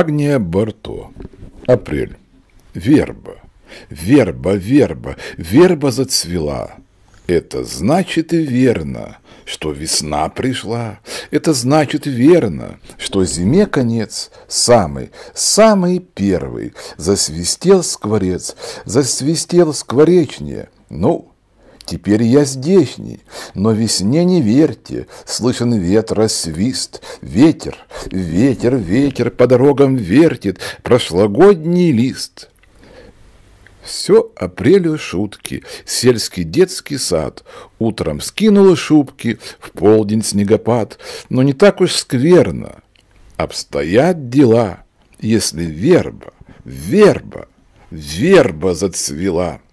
Агния Барто. Апрель. Верба. Верба, верба, верба зацвела. Это значит и верно, что весна пришла. Это значит верно, что зиме конец самый, самый первый. Засвистел скворец, засвистел скворечнее. Ну, Теперь я здешний, но весне не верьте, Слышен ветра свист, ветер, ветер, ветер По дорогам вертит прошлогодний лист. Все апрелю шутки, сельский детский сад. Утром скинула шубки, в полдень снегопад. Но не так уж скверно. Обстоят дела, если верба, верба, верба зацвела.